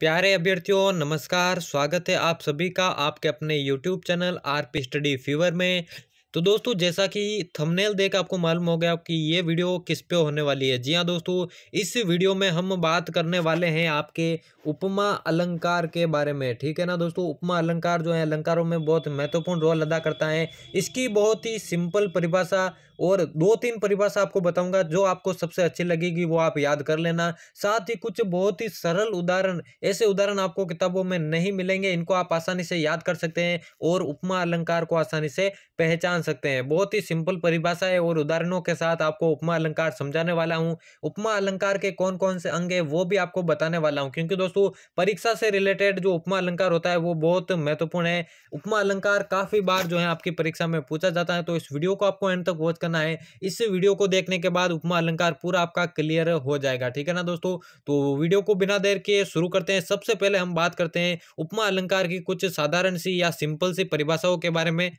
प्यारे अभ्यर्थियों नमस्कार स्वागत है आप सभी का आपके अपने YouTube channel R P study fever में तो दोस्तों जैसा कि थंबनेल देख आपको मालूम हो गया कि ये वीडियो किस पे होने वाली है जी हाँ दोस्तों इस वीडियो में हम बात करने वाले हैं आपके उपमा अलंकार के बारे में ठीक है ना दोस्तों उपमा अलंकार जो है अलंकारों में बहुत महत्वपूर्ण रोल अदा करता है इसकी बहुत ही सिंपल परिभाषा और दो तीन परिभाषा आपको बताऊंगा जो आपको सबसे अच्छी लगेगी वो आप याद कर लेना साथ ही कुछ बहुत ही सरल उदाहरण ऐसे उदाहरण आपको किताबों में नहीं मिलेंगे इनको आप आसानी से याद कर सकते हैं और उपमा अलंकार को आसानी से पहचान सकते हैं बहुत ही सिंपल परिभाषा है और उदाहरणों के साथ आपको उपमा अलंकार समझाने वाला हूँ उपमा अलंकार के कौन कौन से अंग है वो भी आपको बताने वाला हूँ क्योंकि दोस्तों परीक्षा से रिलेटेड जो उपमा अलंकार होता है वो बहुत महत्वपूर्ण है उपमा अलंकार काफ़ी बार जो है आपकी परीक्षा में पूछा जाता है तो इस वीडियो को आपको एंड तक वॉच करना है इस वीडियो को देखने के बाद उपमा अलंकार पूरा आपका क्लियर हो जाएगा ठीक है ना दोस्तों तो वीडियो को बिना देर के शुरू करते हैं सबसे पहले हम बात करते हैं उपमा अलंकार की कुछ साधारण सी या सिंपल सी परिभाषाओं के बारे में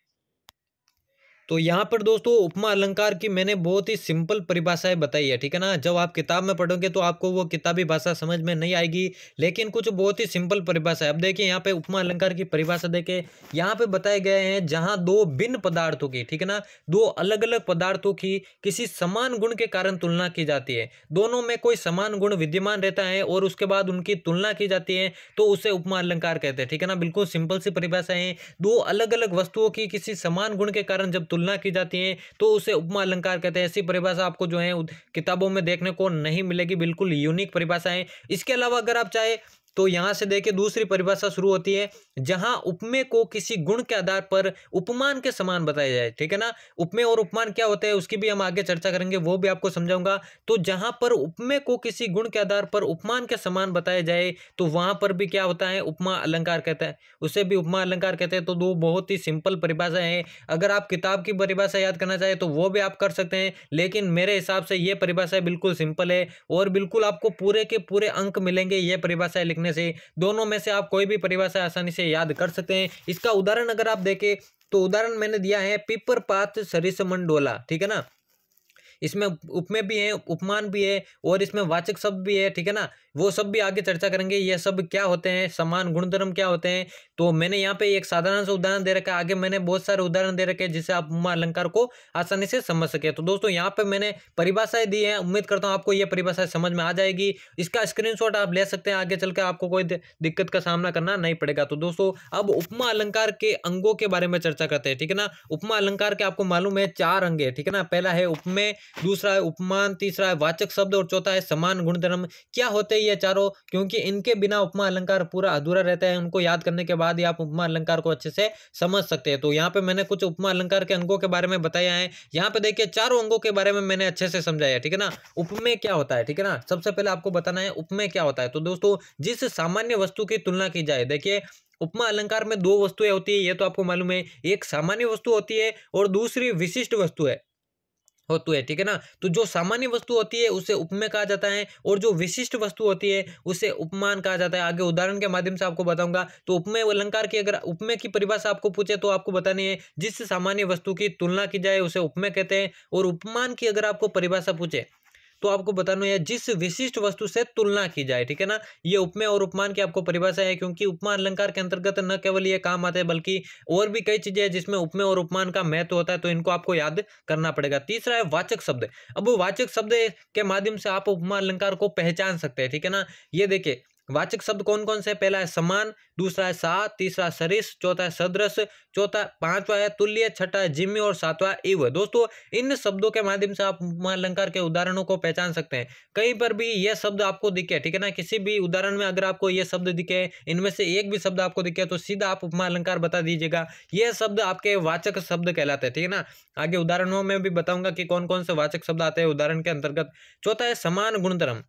तो यहाँ पर दोस्तों उपमा अलंकार की मैंने बहुत ही सिंपल परिभाषाएं बताई है ठीक है ना जब आप किताब में पढ़ोगे तो आपको वो किताबी भाषा समझ में नहीं आएगी लेकिन कुछ बहुत ही सिंपल परिभाषा है अब देखिए यहाँ पे उपमा अलंकार की परिभाषा देखे यहाँ पे बताए गए हैं जहाँ दो भिन्न पदार्थों की ठीक है ना दो अलग अलग पदार्थों की किसी समान गुण के कारण तुलना की जाती है दोनों में कोई समान गुण विद्यमान रहता है और उसके बाद उनकी तुलना की जाती है तो उसे उपमा अलंकार कहते हैं ठीक है ना बिल्कुल सिंपल सी परिभाषा है दो अलग अलग वस्तुओं की किसी समान गुण के कारण जब तुलना की जाती है तो उसे उपमा अलंकार कहते हैं ऐसी परिभाषा आपको जो है किताबों में देखने को नहीं मिलेगी बिल्कुल यूनिक परिभाषा है इसके अलावा अगर आप चाहे तो यहाँ से देखिए दूसरी परिभाषा शुरू होती है जहाँ उपमेय को किसी गुण के आधार पर उपमान के समान बताया जाए ठीक है ना उपमेय और उपमान क्या होते हैं उसकी भी हम आगे चर्चा करेंगे वो भी आपको समझाऊंगा तो जहाँ पर उपमेय को किसी गुण के आधार पर उपमान के समान बताया जाए तो वहाँ पर भी क्या होता है उपमा अलंकार कहते हैं उसे भी उपमा अलंकार कहते हैं तो दो बहुत ही सिंपल परिभाषा है अगर आप किताब की परिभाषा याद करना चाहें तो वो भी आप कर सकते हैं लेकिन मेरे हिसाब से ये परिभाषा बिल्कुल सिंपल है और बिल्कुल आपको पूरे के पूरे अंक मिलेंगे ये परिभाषा लिखने होने से दोनों में से आप कोई भी परिभाषा आसानी से याद कर सकते हैं इसका उदाहरण अगर आप देखें तो उदाहरण मैंने दिया है पिपर पात मंडोला ठीक है ना इसमें उपमेय भी है उपमान भी है और इसमें वाचक शब्द भी है ठीक है ना वो सब भी आगे चर्चा करेंगे ये सब क्या होते हैं समान गुणधर्म क्या होते हैं तो मैंने यहाँ पे एक साधारण सा उदाहरण दे रखा है आगे मैंने बहुत सारे उदाहरण दे रखे हैं जिससे आप उपमा अलंकार को आसानी से समझ सके तो दोस्तों यहाँ पे मैंने परिभाषाएं दी हैं उम्मीद करता हूँ आपको ये परिभाषाएं समझ में आ जाएगी इसका स्क्रीनशॉट आप ले सकते हैं आगे चलकर आपको कोई दिक्कत का सामना करना नहीं पड़ेगा तो दोस्तों अब उपमा अलंकार के अंगों के बारे में चर्चा करते हैं ठीक है ना उपमा अलंकार के आपको मालूम है चार अंग है ठीक है ना पहला है उपमे दूसरा है उपमान तीसरा है वाचक शब्द और चौथा है समान गुणधर्म क्या होते हैं ये चारों क्योंकि इनके बिना उपमा अलंकार पूरा अधूरा रहता है उनको याद करने के बाद ही आप उपमा अलंकार को अच्छे से समझ सकते हैं तो यहाँ पे मैंने कुछ उपमा अलंकार के अंगों के बारे में बताया है यहाँ पे देखिए चारों अंगों के बारे में मैंने अच्छे से समझाया ठीक है ना उपमे क्या होता है ठीक है ना सबसे पहले आपको बताना है उपमे क्या होता है तो दोस्तों जिस सामान्य वस्तु की तुलना की जाए देखिए उपमा अलंकार में दो वस्तुएं होती है ये तो आपको मालूम है एक सामान्य वस्तु होती है और दूसरी विशिष्ट वस्तु है होती है ठीक है ना तो जो सामान्य वस्तु होती है उसे उपमेय कहा जाता है और जो विशिष्ट वस्तु होती है उसे उपमान कहा जाता है आगे उदाहरण के माध्यम से आपको बताऊंगा तो उपमेय अलंकार की अगर उपमेय की परिभाषा आपको पूछे तो आपको बतानी है जिस सामान्य वस्तु की तुलना की जाए उसे उपमेय कहते हैं और उपमान की अगर आपको परिभाषा पूछे तो आपको बताना है जिस विशिष्ट वस्तु से तुलना की जाए ठीक है ना ये उपमेय और उपमान की आपको परिभाषा है क्योंकि उपमान अलंकार के अंतर्गत न केवल ये काम आते हैं बल्कि और भी कई चीजें हैं जिसमें उपमेय और उपमान का महत्व होता है तो इनको आपको याद करना पड़ेगा तीसरा है वाचक शब्द अब वाचक शब्द के माध्यम से आप उपमा अलंकार को पहचान सकते हैं ठीक है ना ये देखिए वाचक शब्द कौन कौन से पहला है समान दूसरा है सा तीसरा सरिस चौथा है सदृश चौथा पांचवा है तुल्य छठा है जिम्मी और सातवा इव दोस्तों इन शब्दों के माध्यम से आप अलंकार के उदाहरणों को पहचान सकते हैं कहीं पर भी यह शब्द आपको दिखे ठीक है ना किसी भी उदाहरण में अगर आपको यह शब्द दिखे इनमें से एक भी शब्द आपको दिखे तो सीधा आप उपमालंकार बता दीजिएगा यह शब्द आपके वाचक शब्द कहलाते हैं ठीक है ना आगे उदाहरणों में भी बताऊंगा कि कौन कौन से वाचक शब्द आते हैं उदाहरण के अंतर्गत चौथा है समान गुणधर्म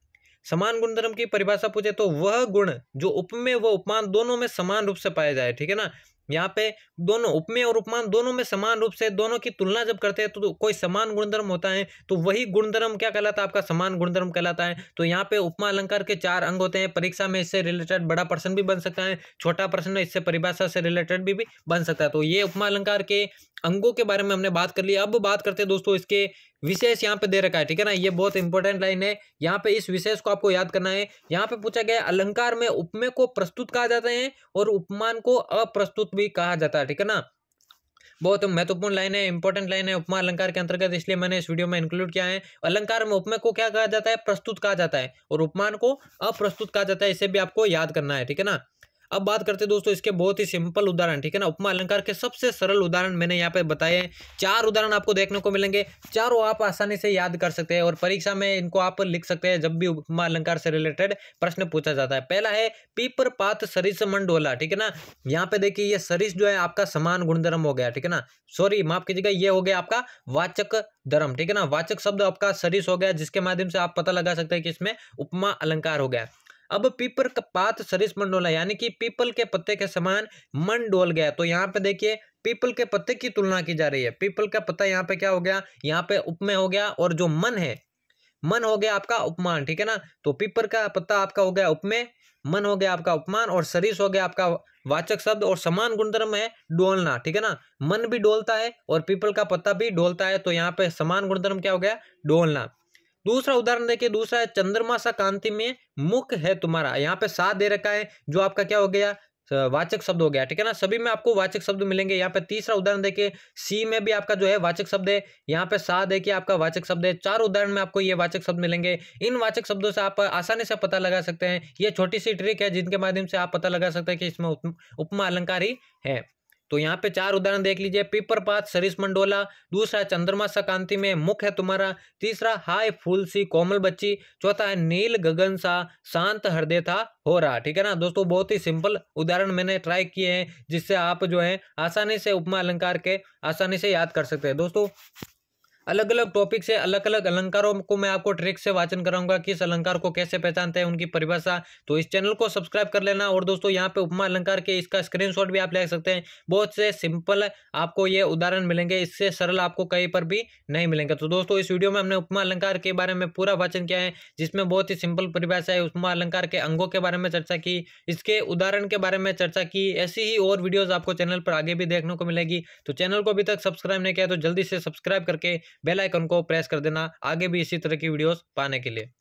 समान गुणधर्म की परिभाषा पूछे तो वह गुण जो उपमेय व उपमान दोनों में समान रूप से पाया जाए ठीक है ना यहाँ पे दोनों उपमेय और उपमान दोनों में समान रूप से दोनों की तुलना जब करते हैं तो, तो कोई समान गुणधर्म होता है तो वही गुणधर्म क्या कहलाता है आपका समान गुणधर्म कहलाता है तो यहाँ पे उपमा अलंकार के चार अंग होते हैं परीक्षा में इससे रिलेटेड बड़ा प्रश्न भी बन सकता है छोटा प्रश्न इससे परिभाषा से रिलेटेड भी, भी बन सकता है तो ये उपमा अलंकार के अंगों के बारे में हमने बात कर ली अब बात करते हैं दोस्तों इसके विशेष यहाँ पे दे रखा है ठीक है ना ये बहुत इंपॉर्टेंट लाइन है यहाँ पे इस विशेष को आपको याद करना है यहाँ पे पूछा गया अलंकार में उपमे को प्रस्तुत कहा जाता है और उपमान को अप्रस्तुत भी कहा जाता है ठीक है ना बहुत महत्वपूर्ण लाइन है इंपॉर्टेंट लाइन है उपमा अलंकार के अंतर्गत इसलिए मैंने इस वीडियो में इंक्लूड किया है अलंकार में उपमे को क्या कहा जाता है प्रस्तुत कहा जाता है और उपमान को अप्रस्तुत कहा जाता है इसे भी आपको याद करना है ठीक है ना अब बात करते हैं दोस्तों इसके बहुत ही सिंपल उदाहरण ठीक है ना उपमा अलंकार के सबसे सरल उदाहरण मैंने यहाँ पे बताए हैं चार उदाहरण आपको देखने को मिलेंगे चारों आप आसानी से याद कर सकते हैं और परीक्षा में इनको आप लिख सकते हैं जब भी उपमा अलंकार से रिलेटेड प्रश्न पूछा जाता है पहला है पीपर पात सरिस मंडोला ठीक है ना यहाँ पे देखिए ये सरिस जो है आपका समान गुणधर्म हो गया ठीक है ना सॉरी माफ कीजिएगा ये हो गया आपका वाचक धर्म ठीक है ना वाचक शब्द आपका सरिस हो गया जिसके माध्यम से आप पता लगा सकते हैं कि इसमें उपमा अलंकार हो गया अब पीपल का पात सरिस मंडोला यानी कि पीपल के पत्ते के समान मन डोल गया तो यहाँ पे देखिए पीपल के पत्ते की तुलना की जा रही है पीपल का पत्ता यहाँ पे क्या हो गया यहाँ पे उपमे हो गया और जो मन है मन हो गया आपका उपमान ठीक है ना तो पीपर का पत्ता आपका हो गया उपमे मन हो गया आपका उपमान और सरिस हो गया आपका वाचक शब्द और समान गुणधर्म है डोलना ठीक है ना मन भी डोलता है और पीपल का पत्ता भी डोलता है तो यहाँ पे समान गुणधर्म क्या हो गया डोलना दूसरा उदाहरण देखिए दूसरा है चंद्रमा सा कांति में मुख है तुम्हारा यहाँ पे सा दे रखा है जो आपका क्या हो गया वाचक शब्द हो गया ठीक है ना सभी में आपको वाचक शब्द मिलेंगे यहाँ पे तीसरा उदाहरण देखिए सी में भी आपका जो है वाचक शब्द है यहाँ पे सा देखिए आपका वाचक शब्द है चार उदाहरण में आपको ये वाचक शब्द मिलेंगे इन वाचक शब्दों से आप आसानी से पता लगा सकते हैं ये छोटी सी ट्रिक है जिनके माध्यम से आप पता लगा सकते हैं कि इसमें उपमा अलंकार ही है तो यहाँ पे चार उदाहरण देख लीजिए पीपर पात मंडोला दूसरा चंद्रमा सकांति में मुख है तुम्हारा तीसरा हाय फूल सी कोमल बच्ची चौथा है नील गगन सा शांत हृदय था हो रहा ठीक है ना दोस्तों बहुत ही सिंपल उदाहरण मैंने ट्राई किए हैं जिससे आप जो है आसानी से उपमा अलंकार के आसानी से याद कर सकते हैं दोस्तों अलग अलग टॉपिक से अलग अलग अलंकारों को मैं आपको ट्रिक से वाचन कराऊंगा किस अलंकार को कैसे पहचानते हैं उनकी परिभाषा तो इस चैनल को सब्सक्राइब कर लेना और दोस्तों यहाँ पे उपमा अलंकार के इसका स्क्रीनशॉट भी आप ले सकते हैं बहुत से सिंपल आपको ये उदाहरण मिलेंगे इससे सरल आपको कहीं पर भी नहीं मिलेंगे तो दोस्तों इस वीडियो में हमने उपमा अलंकार के बारे में पूरा वाचन किया है जिसमें बहुत ही सिंपल परिभाषा है उपमा अलंकार के अंगों के बारे में चर्चा की इसके उदाहरण के बारे में चर्चा की ऐसी ही और वीडियोज आपको चैनल पर आगे भी देखने को मिलेगी तो चैनल को अभी तक सब्सक्राइब नहीं किया तो जल्दी से सब्सक्राइब करके बेल आइकन को प्रेस कर देना आगे भी इसी तरह की वीडियोस पाने के लिए